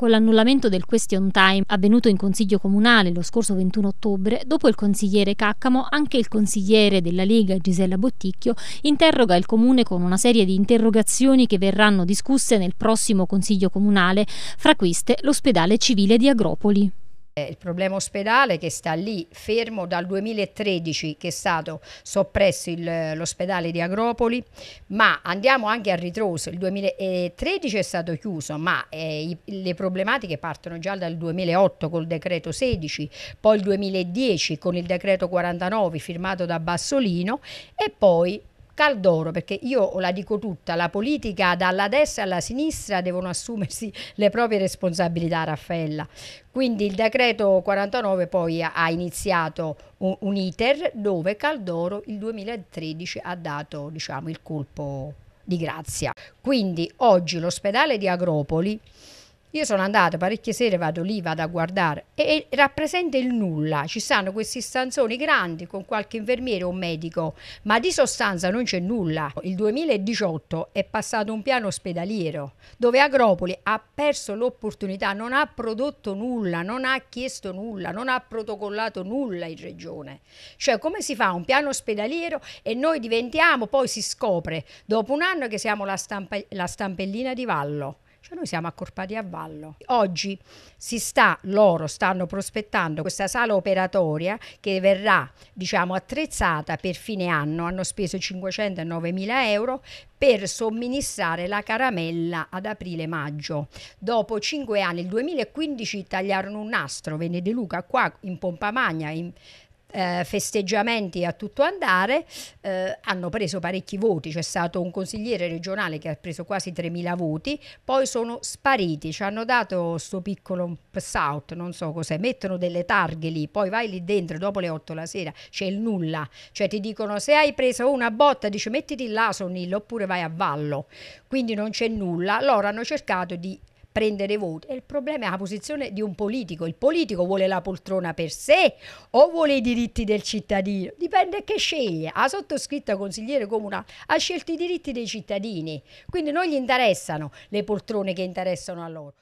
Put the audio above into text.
Con l'annullamento del question time avvenuto in Consiglio Comunale lo scorso 21 ottobre, dopo il consigliere Caccamo, anche il consigliere della Lega Gisella Botticchio interroga il Comune con una serie di interrogazioni che verranno discusse nel prossimo Consiglio Comunale, fra queste l'ospedale civile di Agropoli il problema ospedale che sta lì fermo dal 2013 che è stato soppresso l'ospedale di Agropoli, ma andiamo anche a ritroso, il 2013 è stato chiuso, ma eh, i, le problematiche partono già dal 2008 col decreto 16, poi il 2010 con il decreto 49 firmato da Bassolino e poi Caldoro, perché io la dico tutta, la politica dalla destra alla sinistra devono assumersi le proprie responsabilità, Raffaella. Quindi il decreto 49 poi ha iniziato un, un iter dove Caldoro il 2013 ha dato diciamo, il colpo di grazia. Quindi oggi l'ospedale di Agropoli io sono andata parecchie sere, vado lì, vado a guardare e, rappresenta il nulla. Ci stanno questi stanzoni grandi con qualche infermiere o un medico, ma di sostanza non c'è nulla. Il 2018 è passato un piano ospedaliero dove Agropoli ha perso l'opportunità, non ha prodotto nulla, non ha chiesto nulla, non ha protocollato nulla in regione. Cioè come si fa un piano ospedaliero e noi diventiamo, poi si scopre dopo un anno che siamo la, stampa, la stampellina di Vallo. Cioè noi siamo accorpati a vallo. Oggi si sta, loro stanno prospettando questa sala operatoria che verrà diciamo, attrezzata per fine anno, hanno speso 509 mila euro per somministrare la caramella ad aprile-maggio. Dopo cinque anni, nel 2015 tagliarono un nastro, venne De Luca qua in Pompamagna, in, eh, festeggiamenti a tutto andare, eh, hanno preso parecchi voti, c'è stato un consigliere regionale che ha preso quasi 3.000 voti, poi sono spariti, ci hanno dato questo piccolo pass out, non so cos'è, mettono delle targhe lì, poi vai lì dentro dopo le 8 la sera, c'è il nulla, cioè ti dicono se hai preso una botta, dice mettiti là Sonillo oppure vai a vallo, quindi non c'è nulla, loro hanno cercato di prendere voti. E il problema è la posizione di un politico. Il politico vuole la poltrona per sé o vuole i diritti del cittadino? Dipende che sceglie. Ha sottoscritto consigliere comunale ha scelto i diritti dei cittadini, quindi non gli interessano le poltrone che interessano a loro.